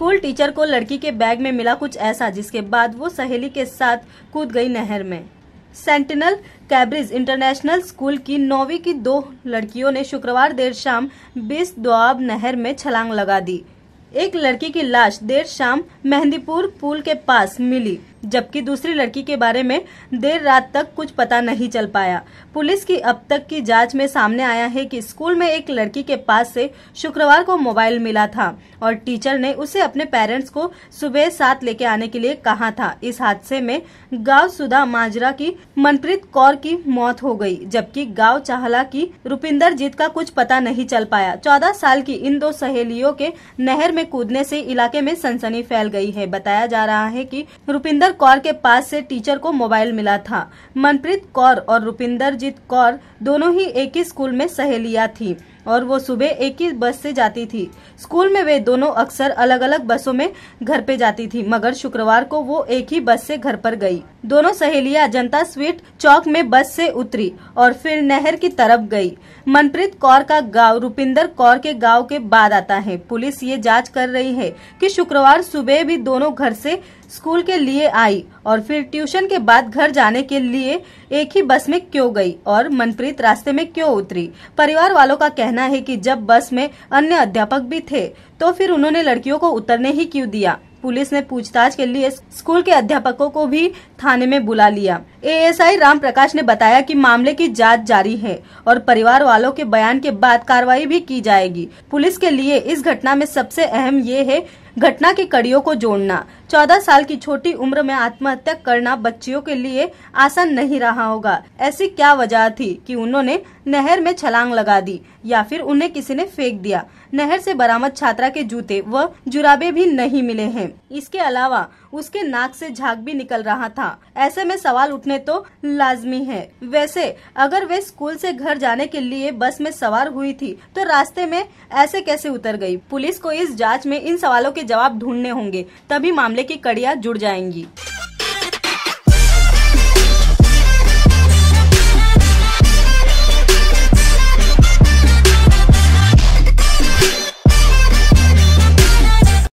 school teacher को लड़की के बैग में मिला कुछ ऐसा जिसके बाद वो सहेली के साथ कूद गई नहर में सेंटिनल कैब्रिज इंटरनेशनल स्कूल की नौवीं की दो लड़कियों ने शुक्रवार देर शाम बीस दुआब नहर में छलांग लगा दी एक लड़की की लाश देर शाम मेहंदीपुर पुल के पास मिली जबकि दूसरी लड़की के बारे में देर रात तक कुछ पता नहीं चल पाया पुलिस की अब तक की जांच में सामने आया है कि स्कूल में एक लड़की के पास से शुक्रवार को मोबाइल मिला था और टीचर ने उसे अपने पेरेंट्स को सुबह साथ लेके आने के लिए कहा था इस हादसे में गांव सुधा माजरा की मनप्रीत कौर की मौत हो गई जबकि गांव चाहला की रुपिंदर जीत का कुछ पता नहीं चल पाया चौदह साल की इन दो सहेलियों के नहर में कूदने से इलाके में सनसनी फैल गई है बताया जा रहा है कि रुपिंदर कौर के पास से टीचर को मोबाइल मिला था मनप्रीत कौर और जीत कौर दोनों ही एक ही स्कूल में सहेलियां थी और वो सुबह एक ही बस से जाती थी स्कूल में वे दोनों अक्सर अलग अलग बसों में घर पे जाती थी मगर शुक्रवार को वो एक ही बस से घर पर गई दोनों सहेलियां जनता स्वीट चौक में बस से उतरी और फिर नहर की तरफ गई मनप्रीत कौर का गांव रुपिंदर कौर के गांव के बाद आता है पुलिस ये जांच कर रही है कि शुक्रवार सुबह भी दोनों घर से स्कूल के लिए आई और फिर ट्यूशन के बाद घर जाने के लिए एक ही बस में क्यों गई और मनप्रीत रास्ते में क्यों उतरी परिवार वालों का कहना है की जब बस में अन्य अध्यापक भी थे तो फिर उन्होंने लड़कियों को उतरने ही क्यूँ दिया पुलिस ने पूछताछ के लिए स्कूल के अध्यापकों को भी थाने में बुला लिया एएसआई राम प्रकाश ने बताया कि मामले की जांच जारी है और परिवार वालों के बयान के बाद कार्रवाई भी की जाएगी पुलिस के लिए इस घटना में सबसे अहम ये है घटना की कड़ियों को जोड़ना चौदह साल की छोटी उम्र में आत्महत्या करना बच्चियों के लिए आसान नहीं रहा होगा ऐसी क्या वजह थी कि उन्होंने नहर में छलांग लगा दी या फिर उन्हें किसी ने फेंक दिया नहर से बरामद छात्रा के जूते व जुराबे भी नहीं मिले हैं इसके अलावा उसके नाक से झाग भी निकल रहा था ऐसे में सवाल उठने तो लाजमी है वैसे अगर वे स्कूल से घर जाने के लिए बस में सवार हुई थी तो रास्ते में ऐसे कैसे उतर गई पुलिस को इस जांच में इन सवालों के जवाब ढूंढने होंगे तभी मामले की कड़िया जुड़ जाएंगी